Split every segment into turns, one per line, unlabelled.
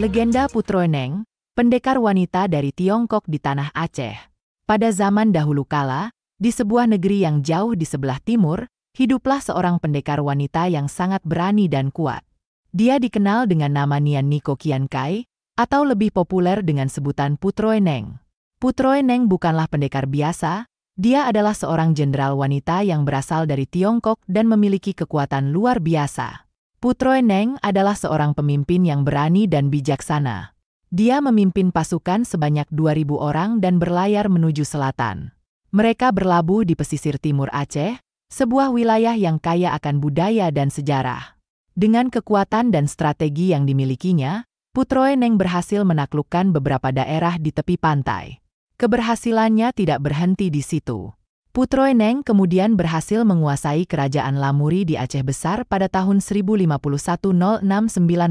Legenda Putroneng, pendekar wanita dari Tiongkok di tanah Aceh. Pada zaman dahulu kala, di sebuah negeri yang jauh di sebelah timur, hiduplah seorang pendekar wanita yang sangat berani dan kuat. Dia dikenal dengan nama Nian Niko Kiankai, atau lebih populer dengan sebutan Putroeneng. Putroe Neng bukanlah pendekar biasa, dia adalah seorang jenderal wanita yang berasal dari Tiongkok dan memiliki kekuatan luar biasa. Putroe Neng adalah seorang pemimpin yang berani dan bijaksana. Dia memimpin pasukan sebanyak 2.000 orang dan berlayar menuju selatan. Mereka berlabuh di pesisir timur Aceh, sebuah wilayah yang kaya akan budaya dan sejarah. Dengan kekuatan dan strategi yang dimilikinya, Putroe Neng berhasil menaklukkan beberapa daerah di tepi pantai. Keberhasilannya tidak berhenti di situ. Putro Neng kemudian berhasil menguasai kerajaan Lamuri di Aceh Besar pada tahun 1051-069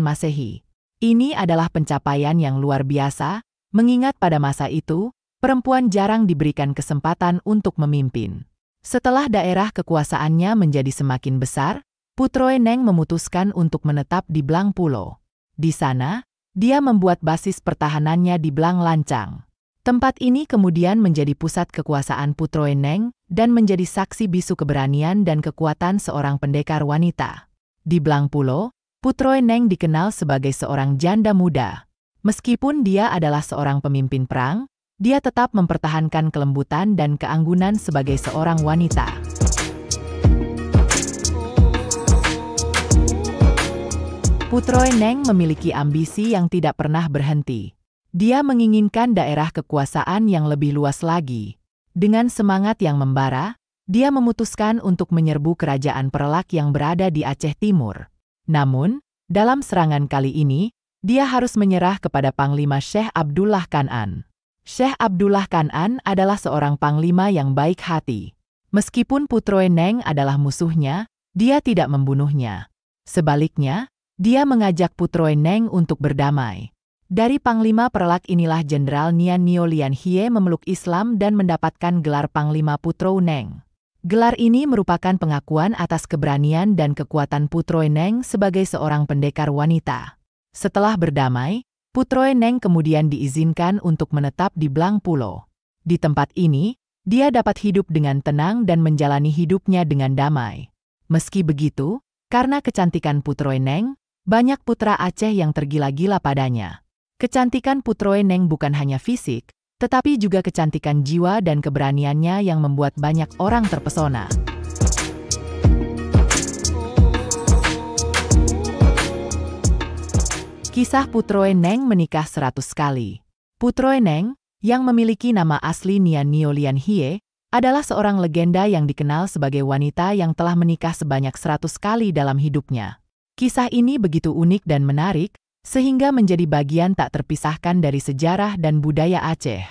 Masehi. Ini adalah pencapaian yang luar biasa, mengingat pada masa itu, perempuan jarang diberikan kesempatan untuk memimpin. Setelah daerah kekuasaannya menjadi semakin besar, Putro Neng memutuskan untuk menetap di Blang Pulo. Di sana, dia membuat basis pertahanannya di Blang Lancang. Tempat ini kemudian menjadi pusat kekuasaan Putroeneng dan menjadi saksi bisu keberanian dan kekuatan seorang pendekar wanita. Di Blangpulo, Putroeneng dikenal sebagai seorang janda muda. Meskipun dia adalah seorang pemimpin perang, dia tetap mempertahankan kelembutan dan keanggunan sebagai seorang wanita. Putroeneng memiliki ambisi yang tidak pernah berhenti. Dia menginginkan daerah kekuasaan yang lebih luas lagi. Dengan semangat yang membara, dia memutuskan untuk menyerbu kerajaan Perlak yang berada di Aceh Timur. Namun, dalam serangan kali ini, dia harus menyerah kepada Panglima Syekh Abdullah Kanan. Syekh Abdullah Kanan adalah seorang panglima yang baik hati. Meskipun Putro Eneng adalah musuhnya, dia tidak membunuhnya. Sebaliknya, dia mengajak Putro Eneng untuk berdamai. Dari Panglima Perlak inilah Jenderal Nian Nio Lian Hie memeluk Islam dan mendapatkan gelar Panglima Putro Neng. Gelar ini merupakan pengakuan atas keberanian dan kekuatan Putro Neng sebagai seorang pendekar wanita. Setelah berdamai, Putro Neng kemudian diizinkan untuk menetap di Blang Pulo. Di tempat ini, dia dapat hidup dengan tenang dan menjalani hidupnya dengan damai. Meski begitu, karena kecantikan Putro Neng, banyak putra Aceh yang tergila-gila padanya. Kecantikan Putro Eneng bukan hanya fisik, tetapi juga kecantikan jiwa dan keberaniannya yang membuat banyak orang terpesona. Kisah Putro Eneng menikah seratus kali. Putro Eneng, yang memiliki nama asli Nian Niolian Hie, adalah seorang legenda yang dikenal sebagai wanita yang telah menikah sebanyak seratus kali dalam hidupnya. Kisah ini begitu unik dan menarik, sehingga menjadi bagian tak terpisahkan dari sejarah dan budaya Aceh.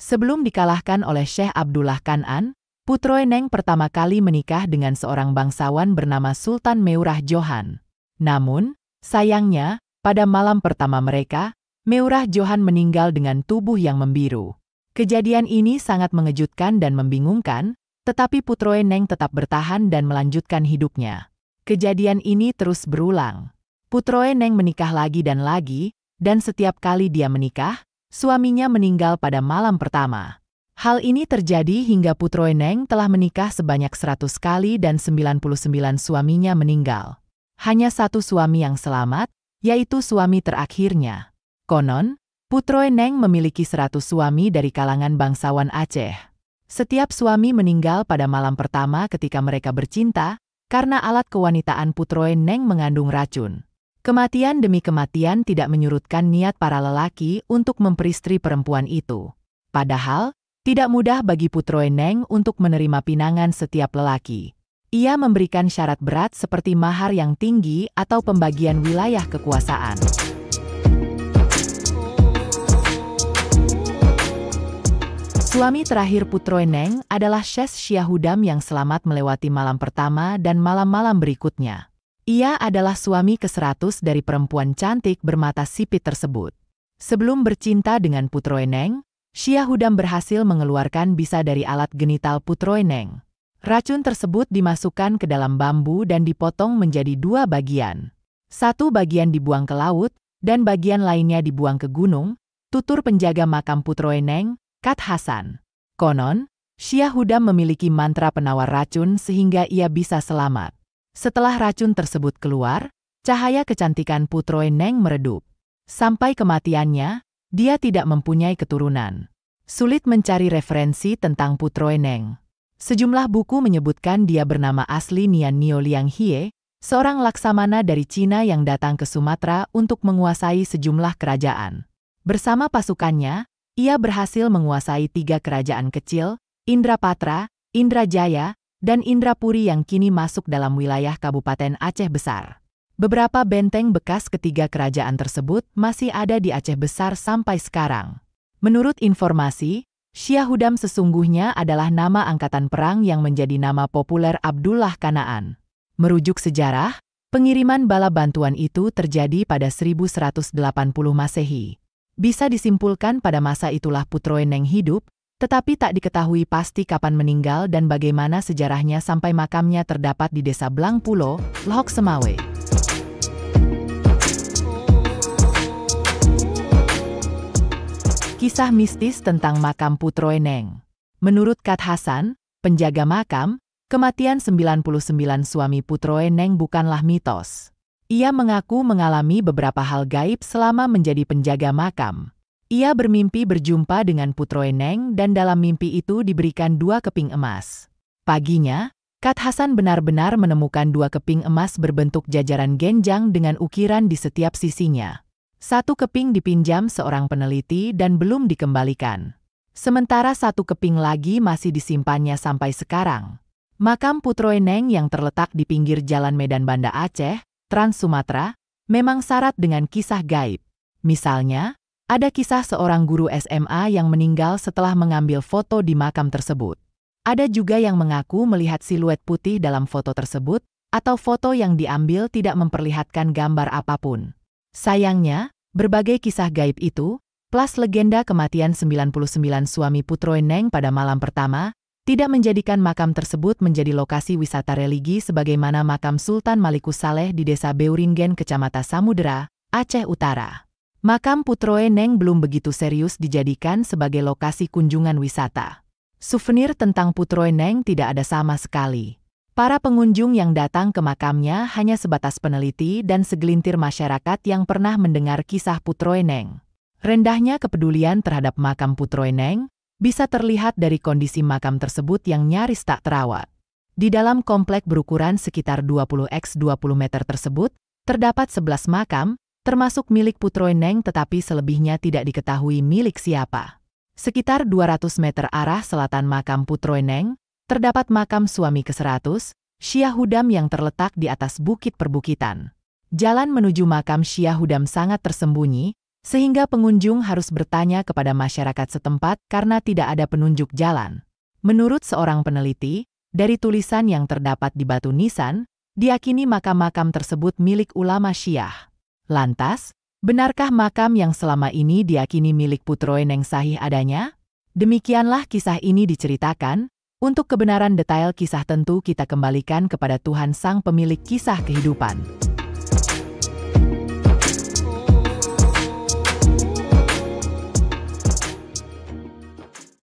Sebelum dikalahkan oleh Syekh Abdullah Kanan, Putro Eneng pertama kali menikah dengan seorang bangsawan bernama Sultan Meurah Johan. Namun, sayangnya, pada malam pertama mereka, Meurah Johan meninggal dengan tubuh yang membiru. Kejadian ini sangat mengejutkan dan membingungkan, tetapi Putro Eneng tetap bertahan dan melanjutkan hidupnya. Kejadian ini terus berulang. Putroe Neng menikah lagi dan lagi, dan setiap kali dia menikah, suaminya meninggal pada malam pertama. Hal ini terjadi hingga Putroe Neng telah menikah sebanyak 100 kali dan 99 suaminya meninggal. Hanya satu suami yang selamat, yaitu suami terakhirnya. Konon, Putroe Neng memiliki 100 suami dari kalangan bangsawan Aceh. Setiap suami meninggal pada malam pertama ketika mereka bercinta, karena alat kewanitaan Putroe Neng mengandung racun. Kematian demi kematian tidak menyurutkan niat para lelaki untuk memperistri perempuan itu. Padahal, tidak mudah bagi Putro Neng untuk menerima pinangan setiap lelaki. Ia memberikan syarat berat seperti mahar yang tinggi atau pembagian wilayah kekuasaan. Suami terakhir Putro Neng adalah Shes Syiahudam yang selamat melewati malam pertama dan malam-malam berikutnya. Ia adalah suami ke-100 dari perempuan cantik bermata sipit tersebut. Sebelum bercinta dengan Putro Eneng, Putroeneng, Hudam berhasil mengeluarkan bisa dari alat genital Putro Eneng. Racun tersebut dimasukkan ke dalam bambu dan dipotong menjadi dua bagian. Satu bagian dibuang ke laut, dan bagian lainnya dibuang ke gunung, tutur penjaga makam Putro Eneng, Kat Hasan. Konon, Syiah Huda memiliki mantra penawar racun sehingga ia bisa selamat. Setelah racun tersebut keluar, cahaya kecantikan Putroe Neng meredup. Sampai kematiannya, dia tidak mempunyai keturunan. Sulit mencari referensi tentang Putroe Neng. Sejumlah buku menyebutkan dia bernama asli Nian Nio Liang Hie, seorang laksamana dari Cina yang datang ke Sumatera untuk menguasai sejumlah kerajaan. Bersama pasukannya, ia berhasil menguasai tiga kerajaan kecil, Indrapatra, Indrajaya, dan Indrapuri yang kini masuk dalam wilayah Kabupaten Aceh Besar. Beberapa benteng bekas ketiga kerajaan tersebut masih ada di Aceh Besar sampai sekarang. Menurut informasi, Syahudam sesungguhnya adalah nama angkatan perang yang menjadi nama populer Abdullah Kanaan. Merujuk sejarah, pengiriman bala bantuan itu terjadi pada 1180 Masehi. Bisa disimpulkan pada masa itulah Putroeneng hidup, tetapi tak diketahui pasti kapan meninggal dan bagaimana sejarahnya sampai makamnya terdapat di Desa Blang Blangpulo, Lhok Semawe. Kisah mistis tentang makam Putro Eneng. Menurut Kat Hasan, penjaga makam, kematian 99 suami Eneng bukanlah mitos. Ia mengaku mengalami beberapa hal gaib selama menjadi penjaga makam. Ia bermimpi berjumpa dengan Putro Eneng dan dalam mimpi itu diberikan dua keping emas. Paginya, Kat Hasan benar-benar menemukan dua keping emas berbentuk jajaran genjang dengan ukiran di setiap sisinya. Satu keping dipinjam seorang peneliti dan belum dikembalikan. Sementara satu keping lagi masih disimpannya sampai sekarang. Makam Putro Eneng yang terletak di pinggir jalan Medan Banda Aceh, Trans Sumatera, memang syarat dengan kisah gaib. Misalnya, ada kisah seorang guru SMA yang meninggal setelah mengambil foto di makam tersebut. Ada juga yang mengaku melihat siluet putih dalam foto tersebut, atau foto yang diambil tidak memperlihatkan gambar apapun. Sayangnya, berbagai kisah gaib itu, plus legenda kematian 99 suami Putroy Neng pada malam pertama, tidak menjadikan makam tersebut menjadi lokasi wisata religi sebagaimana makam Sultan Malikus Saleh di desa Beuringen, Kecamatan Samudera, Aceh Utara. Makam Putro Eneng belum begitu serius dijadikan sebagai lokasi kunjungan wisata. Souvenir tentang Putro Eneng tidak ada sama sekali. Para pengunjung yang datang ke makamnya hanya sebatas peneliti dan segelintir masyarakat yang pernah mendengar kisah Putro Eneng. Rendahnya kepedulian terhadap makam Putro Eneng bisa terlihat dari kondisi makam tersebut yang nyaris tak terawat. Di dalam komplek berukuran sekitar 20 x 20 meter tersebut, terdapat 11 makam termasuk milik Putro Neng tetapi selebihnya tidak diketahui milik siapa. Sekitar 200 meter arah selatan makam Putro Neng, terdapat makam suami ke-100, Syiah Hudam yang terletak di atas bukit perbukitan. Jalan menuju makam Syiah Hudam sangat tersembunyi, sehingga pengunjung harus bertanya kepada masyarakat setempat karena tidak ada penunjuk jalan. Menurut seorang peneliti, dari tulisan yang terdapat di batu nisan, diakini makam-makam tersebut milik ulama Syiah. Lantas, benarkah makam yang selama ini diakini milik Putroy Neng Sahih adanya? Demikianlah kisah ini diceritakan. Untuk kebenaran detail kisah tentu kita kembalikan kepada Tuhan Sang Pemilik Kisah Kehidupan.